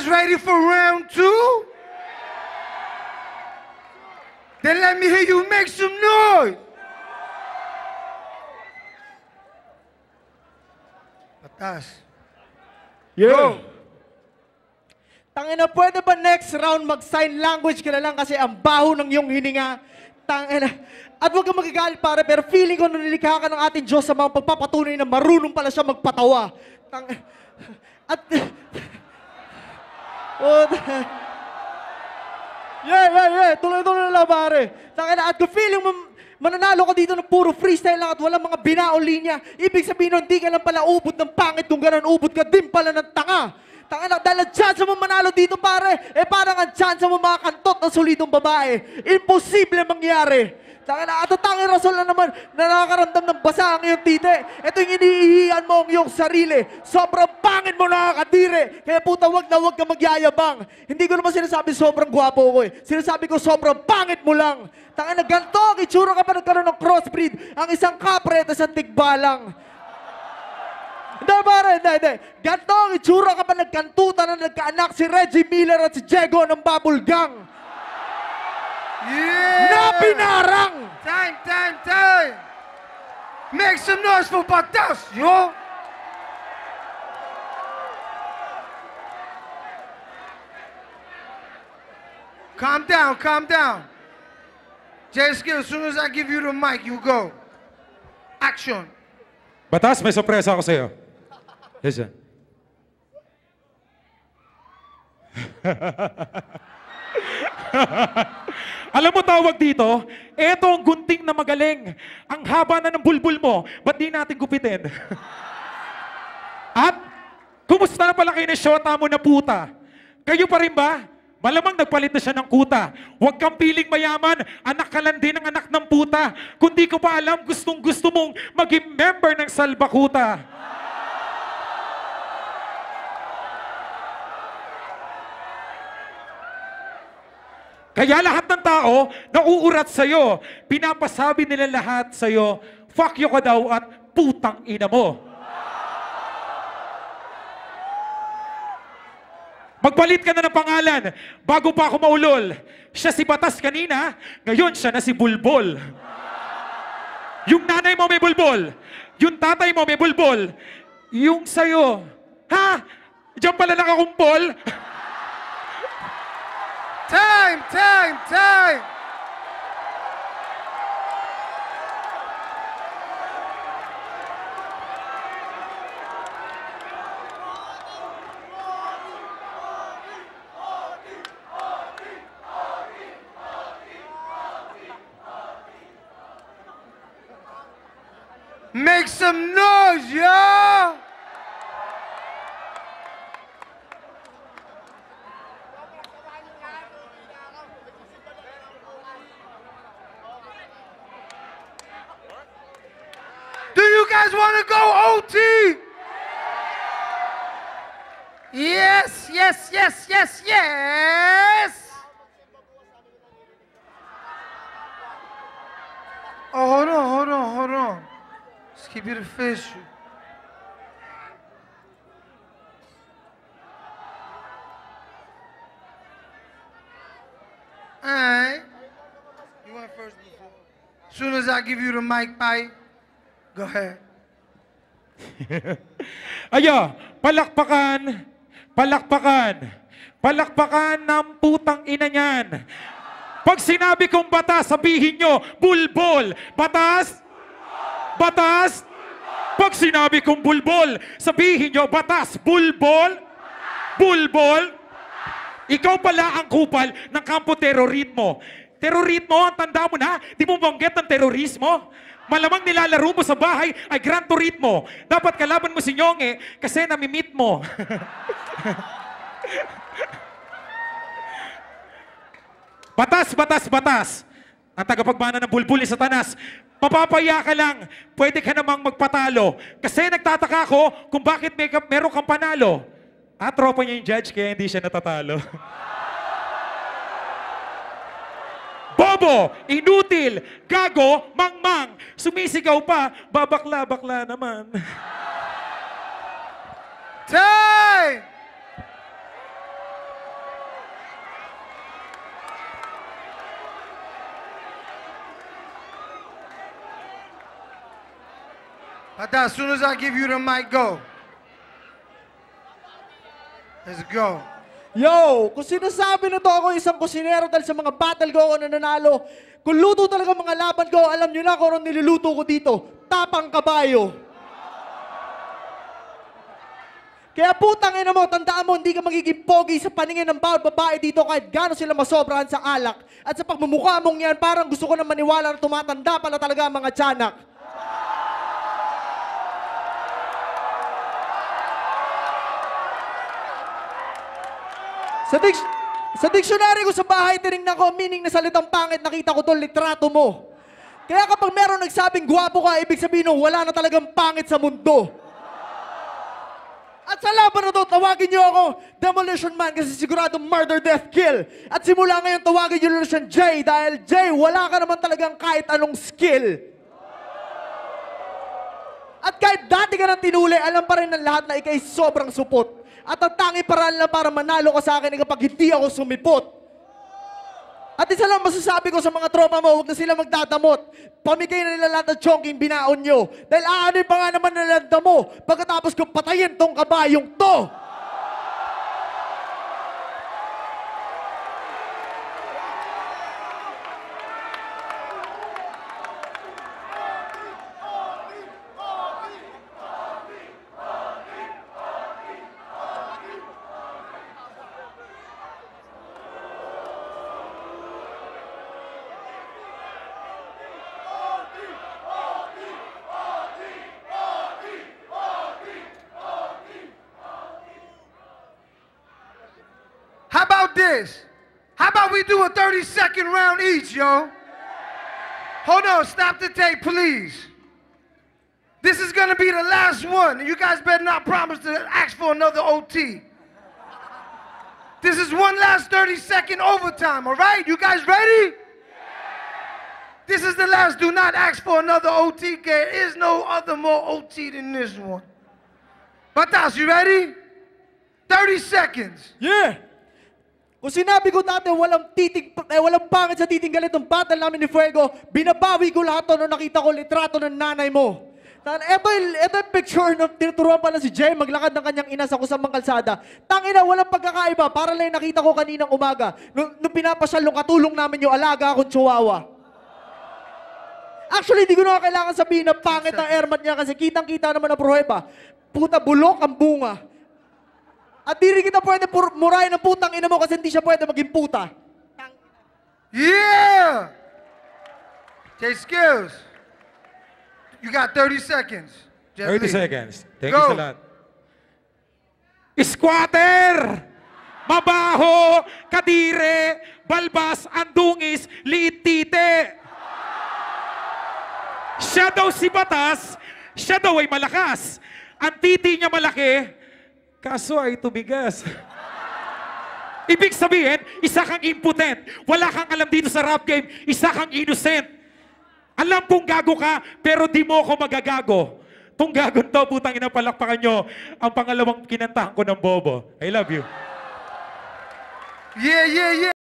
guys ready for round two? Then let me hear you make some noise. Patas. Yeah. Tangina, pwede ba next round mag-sign language ka na lang kasi ang baho ng iyong hininga? Tangina. At huwag kang magagalit pare, pero feeling ko nanilikha ka ng ating Diyos sa mga pagpapatunay na marunong pala siya magpatawa. Tangina. At yeah, yeah, yeah. Tuloy-tuloy lang, pare. Taka na, at ko feeling mo, mananalo ka dito ng puro freestyle lang at walang mga binaong linya. Ibig sabihin hindi ka lang pala ubod ng pangit kung ganun ubod ka din pala ng tanga. Tanga na, dahil ang chance mo manalo dito, pare, eh parang ang chance mo makakantot ng solidong babae. Imposible mangyari. Tanga na, at ang rason lang naman na nakakaramdam ng basa ang iyong tite. Ito yung inihihian mo ang iyong sarili. Sobrang Pangit mo na kadire. Kaya puta, wag na wag ka magyayabang. Hindi ko naman sinasabi sobrang gwapo ko eh. Sinasabi ko sobrang pangit mo lang. Tanga na ganito, ang itsura ka pa nagkaroon ng crossbreed. Ang isang kapre sa tigbalang. Hindi, pare, hindi, hindi. Ganito ang itsura ka pa nagkantuta na nagkaanak si Reggie Miller at si Diego ng Babulgang. Yeah! Na pinarang! Time, time, time! Make some noise for Patas, yo! Calm down, calm down. Jay Skill, as soon as I give you the mic, you go. Action. Batas, may surprise ako sa'yo. Listen. Alam mo tawag dito? eto ang gunting na magaling. Ang haba na ng bulbul mo, ba't di natin gupitin? At, kumusta na pala kayo na shota mo na puta? Kayo pa rin ba? Malamang nagpalit na siya ng kuta. Huwag kang piling mayaman, anak ka lang din ng anak ng puta. Kundi ko pa alam, gustong gusto mong maging member ng Salbakuta. Kaya lahat ng tao, nauurat sa'yo, pinapasabi nila lahat sa'yo, fuck you ka daw at putang ina mo. Magpalit ka na ng pangalan. Bago pa ako maulol, siya si Batas kanina, ngayon siya na si Bulbol. Yung nanay mo may bulbol. Yung tatay mo may bulbol. Yung sa'yo. Ha? Diyan pala nakakumpol? time, time, time! Make some noise, y'all! Do you guys want to go OT? Yes, yes, yes, yes, yes! eski bir fiş. Alright. You went first before. Soon as I give you the mic, bye. Go ahead. Ayo, palakpakan, palakpakan, palakpakan ng putang ina niyan. Pag sinabi kong batas, sabihin nyo, bulbol. Batas? Batas? Pag sinabi kong bulbol, sabihin nyo, batas, bulbol, bulbol, ikaw pala ang kupal ng kampo terorismo. Terorismo, ang tanda mo na, di mo banggit ang terorismo? Malamang nilalaro mo sa bahay ay Gran Turismo. Dapat kalaban mo si Nyonge kasi namimit mo. batas, batas, batas ang tagapagmana ng bulbul ni Satanas. Papapaya ka lang, pwede ka namang magpatalo. Kasi nagtataka ako kung bakit may, meron kang panalo. At ah, tropa niya yung judge, kaya hindi siya natatalo. Bobo, inutil, gago, mangmang, sumisigaw pa, babakla-bakla naman. Tay! Like that. As soon as I give you the mic, go. Let's go. Yo, kung sinasabi na to ako isang kusinero dahil sa mga battle ko ako nananalo, kung luto talaga mga laban ko, alam nyo na kung anong niluluto ko dito. Tapang kabayo. Kaya putang ina mo, tandaan mo, hindi ka magiging pogi sa paningin ng bawat babae dito kahit gano'n sila masobrahan sa alak. At sa pagmumukha mong yan, parang gusto ko na maniwala na tumatanda pala talaga ang mga tiyanak. Sa, dic- sa dictionary ko sa bahay, tinignan ko meaning na salitang pangit, nakita ko to, litrato mo. Kaya kapag meron nagsabing gwapo ka, ibig sabihin nung wala na talagang pangit sa mundo. At sa laban na to, tawagin niyo ako Demolition Man kasi sigurado murder, death, kill. At simula ngayon, tawagin niyo na siyang Jay dahil Jay, wala ka naman talagang kahit anong skill. Kahit dati ka ng tinuli, alam pa rin ng lahat na ikay sobrang supot. At ang tangi paraan lang para manalo ko sa akin ay kapag hindi ako sumipot. At isa lang masasabi ko sa mga tropa mo, huwag na sila magdadamot. Pamigay na nila lahat ng chonking binaon nyo. Dahil aanoy pa nga naman nalanda mo pagkatapos kong patayin tong kabayong to. this? How about we do a 30 second round each, yo? Hold on, stop the tape, please. This is gonna be the last one. You guys better not promise to ask for another OT. This is one last 30 second overtime, all right? You guys ready? This is the last. Do not ask for another OT. There is no other more OT than this one. Batas, you ready? 30 seconds. Yeah. Kung sinabi ko dati, walang titig, eh, walang pangit sa titing galit ng battle namin ni Fuego, binabawi ko lahat to nung nakita ko litrato ng nanay mo. Tan, eto, eto yung picture ng tinuturuan pala si Jay, maglakad ng kanyang ina sa kusamang kalsada. Tangina, walang pagkakaiba. Para lang nakita ko kaninang umaga. Nung, nung pinapasyal, nung katulong namin yung alaga akong chihuahua. Actually, di ko na kailangan sabihin na pangit ang airmat niya kasi kitang-kita naman ang pruweba. Puta, bulok ang bunga. At diri kita pwede murahin ng putang ina mo kasi hindi siya pwede maging puta. Yeah! Jay Skills, you got 30 seconds. Jeff 30 Lee. seconds. Thank Go. you sa lahat. Squatter! Mabaho, kadire, balbas, andungis, liit tite. Siya daw si Batas, siya ay malakas. Ang titi niya malaki, Kaso ay tubigas. Ibig sabihin, isa kang impotent. Wala kang alam dito sa rap game. Isa kang innocent. Alam kong gago ka, pero di mo ako magagago. Kung gago to, putang ina palakpakan nyo. Ang pangalawang kinantahan ko ng Bobo. I love you. Yeah, yeah, yeah.